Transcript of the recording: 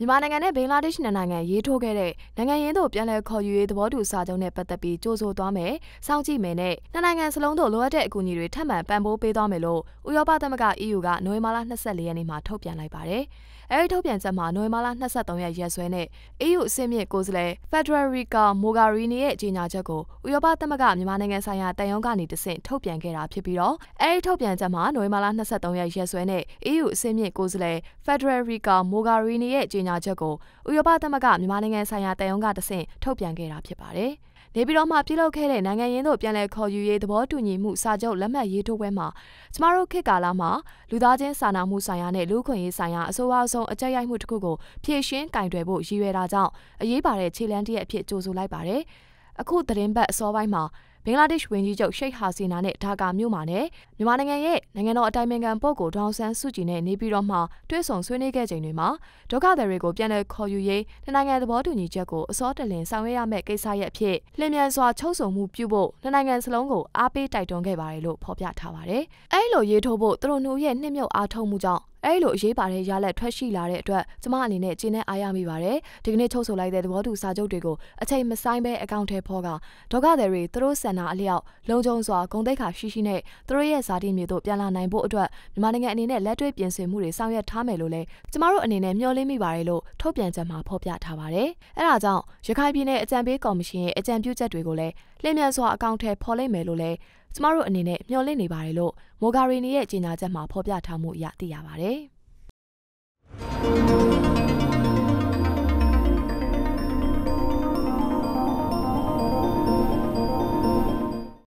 မြန်မာနိုင်ငံနဲ့ဘင်္ဂလားဒေ့ရှ်နိုင်ငံရေးထိုးခဲ့တဲ့နိုင်ငံရင်းတို့ပြန်လည်ခေါ်ယူရေးသဘောတူစာချုပ်နဲ့ပတ်သက်ပြီးကြိုးဆိုသွားမယ်၊စောင့်ကြည့်မယ်နဲ့နှစ်နိုင်ငံစလုံးတို့လိုအပ်တဲ့အကူအညီတွေထပ်မံပံ့ပိုးပေးသွားမယ်လို့ဥရောပသမဂ္ဂ EU ကနိုဝင်ဘာလ24ရက်နေ့မှာထုတ်ပြန်လိုက်ပါတယ်။အဲဒီထုတ်ပြန်ချက်မှာနိုဝင်ဘာလ23ရက်ရက်စွဲနဲ့ EU အစည်းအမြင့်ကိုယ်စားလှယ် Federica Mogherini ရဲ့ကြေညာချက်ကိုဥရောပသမဂ္ဂမြန်မာနိုင်ငံဆိုင်ရာတန်ယုံကနေတဆင့်ထုတ်ပြန်ခဲ့တာဖြစ်ပြီးတော့အဲဒီထုတ်ပြန်ချက်မှာနိုဝင်ဘာလ23ရက်ရက်စွဲနဲ့ EU အစည်းအမြင့်ကိုယ်စားလှယ် Federica Mogherini ရဲ့ကြေညာညာချက်ကိုဥရောပသမဂ္ဂမြန်မာနိုင်ငံဆိုင်ရာတန်ယုံကတဆင့်ထုတ်ပြန်ခဲ့တာဖြစ်ပါတယ်။နေပြည်တော်မှာပြုလုပ်ခဲ့တဲ့နိုင်ငံရင်းတို့ပြန်လည်ခေါ်ယူရေးသဘောတူညီမှုစာချုပ်လက်မှတ်ရေးထိုးပွဲမှာကျမတို့ခေတ်ကာလမှာလူသားချင်းစာနာမှုဆိုင်ရာနဲ့လူ့ခွင့်ရေးဆိုင်ရာအစိုးရအဆုံးအကြက်ရိုက်မှုတစ်ခုကိုဖြည့်ရှင်းကင်တွယ်ဖို့ရည်ရွယ်တာကြောင့်အရေးပါတဲ့ခြေလှမ်းတစ်ရပ်အဖြစ်ကြိုဆိုလိုက်ပါတယ်။အခုသတင်းပတ်အစောပိုင်းမှာဘင်္ဂလားဒေ့ရှ်ဝန်ကြီးချုပ်ရှိတ်ဟာစီနာနဲ့ဒါကာမြို့မှာနဲ့မြန်မာနိုင်ငံရဲ့နိုင်ငံတော်အတိုင်ပင်ခံပုဂ္ဂိုလ်ဒေါအောင်ဆန်းစုကြည်နဲ့နေပြည်တော်မှာတွေ့ဆုံဆွေးနွေးခဲ့ချိန်တွေမှာဒုက္ခသည်တွေကိုပြန်လည်ခေါ်ယူရေးနိုင်ငံသဘောတူညီချက်ကိုအစောတလင်ဆောင်ရွက်ရမယ့်ကိစ္စရဲ့အဖြစ်လျင်မြန်စွာချုပ်ဆိုမှုပြုဖို့နိုင်ငံစလုံးကိုအားပေးတိုက်တွန်းခဲ့ပါတယ်လို့ဖော်ပြထားပါတယ်။အဲလိုရေးထိုးဖို့သူတို့နှုတ်ရဲ့နှစ်မြုပ်အားထုတ်မှုကြောင့်အဲလိုအရေးပါတဲ့ရလက်ထွက်ရှိလာတဲ့အတွက်ကျမအနေနဲ့ကျေနပ်အားရမိပါတယ်။ဒီကနေ့ချုပ်ဆိုလိုက်တဲ့သဘောတူစာချုပ်တွေကိုအချိန်မဆိုင်ဘဲအကောင့်ထဲဖော်ကဒုက္ခသည်တွေသူတို့ဆန္ဒအလျောက်လုံခြုံစွာဂုဏ်သိက္ခာရှိရှိနဲ့သူတို့ရဲ့ဇာတိမြေတို့ပြန်လာနိုင်ဖို့အတွက်မြန်မာနိုင်ငံအနေနဲ့လက်တွေ့ပြင်ဆင်မှုတွေဆောင်ရွက်ထားမယ်လို့လည်းကျမတို့အနေနဲ့မျှော်လင့်မိပါတယ်လို့ထုတ်ပြန်ချက်မှာဖော်ပြထားပါတယ်။အဲဒါကြောင့်ရခိုင်ပြည်နယ်အကြံပေးကော်မရှင်ရဲ့အကြံပြုချက်တွေကိုလည်းလျင်မြန်စွာအကောင့်ထဲဖော်လိုက်မယ်လို့လည်းကျမတို့အနေနဲ့မျှော်လင့်နေပါတယ်လို့မိုဂါရီနီရဲ့ကြေညာချက်မှာဖော်ပြထားမှုအရသိရပါတယ်။